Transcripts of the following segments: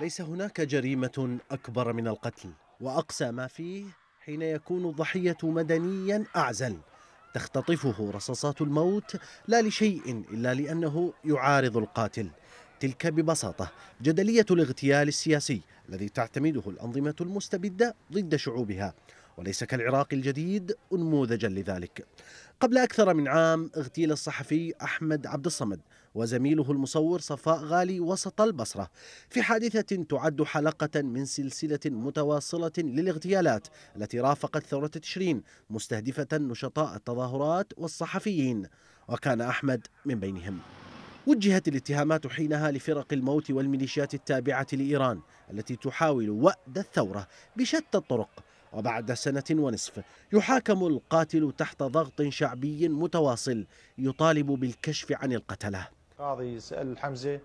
ليس هناك جريمة أكبر من القتل وأقسى ما فيه حين يكون الضحية مدنيا أعزل تختطفه رصاصات الموت لا لشيء إلا لأنه يعارض القاتل تلك ببساطة جدلية الاغتيال السياسي الذي تعتمده الأنظمة المستبدة ضد شعوبها وليس كالعراق الجديد نموذجا لذلك قبل أكثر من عام اغتيل الصحفي أحمد عبد الصمد وزميله المصور صفاء غالي وسط البصرة في حادثة تعد حلقة من سلسلة متواصلة للاغتيالات التي رافقت ثورة تشرين مستهدفة نشطاء التظاهرات والصحفيين وكان أحمد من بينهم وجهت الاتهامات حينها لفرق الموت والميليشيات التابعة لإيران التي تحاول وأد الثورة بشتى الطرق وبعد سنة ونصف يحاكم القاتل تحت ضغط شعبي متواصل يطالب بالكشف عن القتلة قاضي سأل الحمزة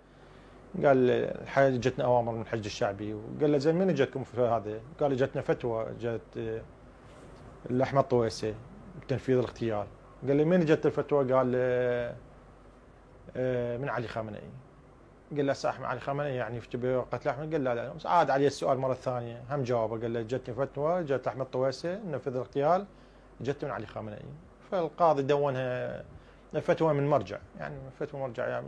قال الحقيقة جتنا أوامر من الحج الشعبي وقال له زين من جتكم في هذا؟ قال جتنا فتوى جت الأحمد طويسي بتنفيذ الاغتيال قال لي من جت الفتوى؟ قال آه، آه، من علي خامنئي قال له صح علي خامنئي يعني في قتل احمد قال لا لا عاد عليه السؤال مره ثانيه هم جاوبه قال له جتني فتوى جت احمد طويسه نفذ الاغتيال جت من علي خامنئي فالقاضي دونها فتوى من مرجع يعني فتوى مرجع يعني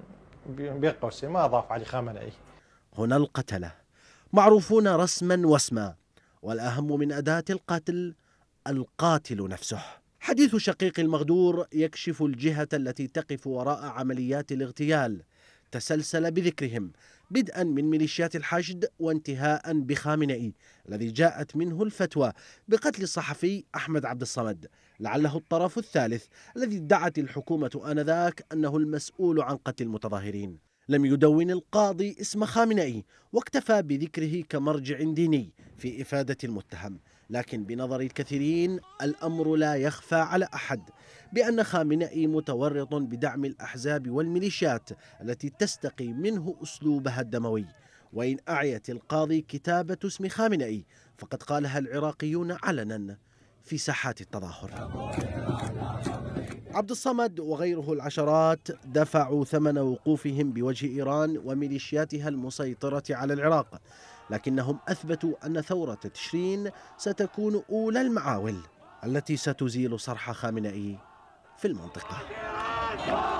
بين قوسين ما اضاف علي خامنئي هنا القتله معروفون رسما واسما والاهم من اداه القتل القاتل نفسه حديث شقيق المغدور يكشف الجهه التي تقف وراء عمليات الاغتيال تسلسل بذكرهم بدءا من ميليشيات الحشد وانتهاء بخامنئي الذي جاءت منه الفتوى بقتل الصحفي أحمد عبد الصمد لعله الطرف الثالث الذي ادعت الحكومة آنذاك أنه المسؤول عن قتل المتظاهرين لم يدون القاضي اسم خامنئي واكتفى بذكره كمرجع ديني في إفادة المتهم لكن بنظر الكثيرين الأمر لا يخفى على أحد بأن خامنئي متورط بدعم الأحزاب والميليشيات التي تستقي منه أسلوبها الدموي وإن أعيت القاضي كتابة اسم خامنئي فقد قالها العراقيون علنا في ساحات التظاهر عبد الصمد وغيره العشرات دفعوا ثمن وقوفهم بوجه إيران وميليشياتها المسيطرة على العراق لكنهم أثبتوا أن ثورة تشرين ستكون أولى المعاول التي ستزيل صرح خامنئي في المنطقة